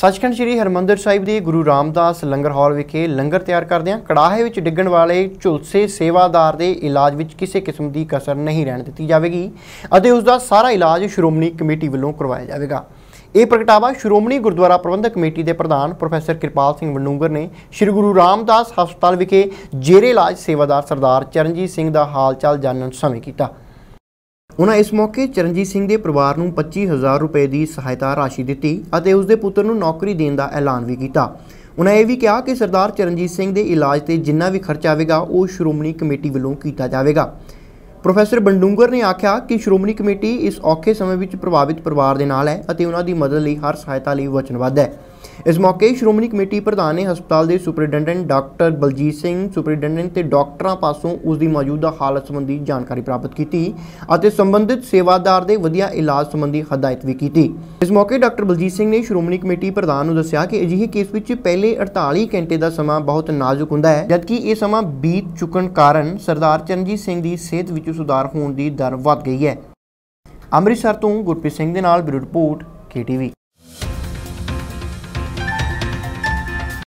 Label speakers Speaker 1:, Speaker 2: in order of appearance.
Speaker 1: ਸੱਚਖੰਡ ਸ੍ਰੀ ਹਰਮੰਦਰ ਸਾਹਿਬ ਦੇ ਗੁਰੂ ਰਾਮਦਾਸ ਲੰਗਰ ਹਾਲ ਵਿਖੇ ਲੰਗਰ ਤਿਆਰ ਕਰਦੇ ਆ ਕੜਾਹੇ ਵਿੱਚ ਡਿੱਗਣ ਵਾਲੇ ਝੁਲਸੇ ਸੇਵਾਦਾਰ ਦੇ ਇਲਾਜ ਵਿੱਚ ਕਿਸੇ ਕਿਸਮ ਦੀ ਕਸਰ ਨਹੀਂ ਰਹਿਣ ਦਿੱਤੀ ਜਾਵੇਗੀ ਅਤੇ ਉਸ ਦਾ ਸਾਰਾ ਇਲਾਜ ਸ਼੍ਰੋਮਣੀ ਕਮੇਟੀ ਵੱਲੋਂ ਕਰਵਾਇਆ ਜਾਵੇਗਾ ਇਹ ਪ੍ਰਗਟਾਵਾ ਸ਼੍ਰੋਮਣੀ ਗੁਰਦੁਆਰਾ ਪ੍ਰਬੰਧਕ ਕਮੇਟੀ ਦੇ ਪ੍ਰਧਾਨ ਪ੍ਰੋਫੈਸਰ ਕਿਰਪਾਲ ਸਿੰਘ ਵੰਡੂੰਗਰ ਨੇ ਸ੍ਰੀ ਗੁਰੂ ਰਾਮਦਾਸ ਹਸਪਤਾਲ ਵਿਖੇ ਜੇਰੇ ਇਲਾਜ ਸੇਵਾਦਾਰ ਸਰਦਾਰ ਚਰਨਜੀਤ ਸਿੰਘ ਦਾ ਹਾਲਚਾਲ ਜਾਣਨ ਸਮੇਂ ਕੀਤਾ ਉਹਨਾਂ ਇਸ ਮੌਕੇ ਚਰਨਜੀਤ ਸਿੰਘ ਦੇ ਪਰਿਵਾਰ ਨੂੰ 25000 ਰੁਪਏ ਦੀ ਸਹਾਇਤਾ ਰਾਸ਼ੀ ਦਿੱਤੀ ਅਤੇ ਉਸ ਦੇ ਪੁੱਤਰ ਨੂੰ ਨੌਕਰੀ ਦੇਣ ਦਾ ਐਲਾਨ ਵੀ ਕੀਤਾ ਉਨ੍ਹਾਂ ਇਹ ਵੀ ਕਿਹਾ ਕਿ ਸਰਦਾਰ ਚਰਨਜੀਤ ਸਿੰਘ ਦੇ ਇਲਾਜ ਤੇ ਜਿੰਨਾ ਵੀ ਖਰਚਾ ਆਵੇਗਾ ਉਹ ਸ਼੍ਰੋਮਣੀ ਕਮੇਟੀ ਵੱਲੋਂ ਕੀਤਾ ਜਾਵੇਗਾ ਪ੍ਰੋਫੈਸਰ ਬੰਡੂੰਗਰ ਨੇ ਆਖਿਆ ਕਿ ਸ਼੍ਰੋਮਣੀ ਕਮੇਟੀ ਇਸ ਔਖੇ ਸਮੇਂ ਵਿੱਚ ਪ੍ਰਭਾਵਿਤ ਪਰਿਵਾਰ ਦੇ ਨਾਲ ਹੈ ਅਤੇ ਉਨ੍ਹਾਂ ਦੀ ਮਦਦ ਲਈ ਹਰ ਸਹਾਇਤਾ ਲਈ ਵਚਨਬੱਧ ਹੈ ਇਸ ਮੌਕੇ ਸ਼੍ਰੋਮਣੀ ਕਮੇਟੀ ਪ੍ਰਧਾਨ ਨੇ ਹਸਪਤਾਲ ਦੇ superintendent doctor Baljit Singh superintendent ਤੇ ਡਾਕਟਰਾਂ ਪਾਸੋਂ ਉਸ ਦੀ ਮੌਜੂਦਾ ਹਾਲਤ ਸੰਬੰਧੀ ਜਾਣਕਾਰੀ ਪ੍ਰਾਪਤ ਕੀਤੀ ਅਤੇ ਸੰਬੰਧਿਤ ਸੇਵਾਦਾਰ ਦੇ ਵਧੀਆ ਇਲਾਜ ਸੰਬੰਧੀ ਹਦਾਇਤ ਵੀ ਕੀਤੀ ਇਸ ਮੌਕੇ ਡਾਕਟਰ ਬਲਜੀਤ ਸਿੰਘ ਨੇ ਸ਼੍ਰੋਮਣੀ ਕਮੇਟੀ ਪ੍ਰਧਾਨ ਨੂੰ ਦੱਸਿਆ ਕਿ ਅਜਿਹੇ ਕੇਸ ਵਿੱਚ ਪਹਿਲੇ 48 ਘੰਟੇ ਦਾ ਸਮਾਂ ਬਹੁਤ ਨਾਜ਼ੁਕ ਹੁੰਦਾ ਹੈ ਜਦਕਿ ਇਹ ਸਮਾਂ ਬੀਤ ਚੁੱਕਣ ਕਾਰਨ ਸਰਦਾਰ ਚਰਨਜੀਤ ਸਿੰਘ ਦੀ ਸਿਹਤ ਵਿੱਚ ਸੁਧਾਰ ਹੋਣ ਦੀ ਦਰ ਵੱਧ ਗਈ ਹੈ ਅੰਮ੍ਰਿਤਸਰ ਤੋਂ ਗੁਰਪ੍ਰੀਤ ਸਿੰਘ ਦੇ ਨਾਲ ਬਿਊਰੋ ਰਿਪੋਰਟ ਕੇਟੀਵੀ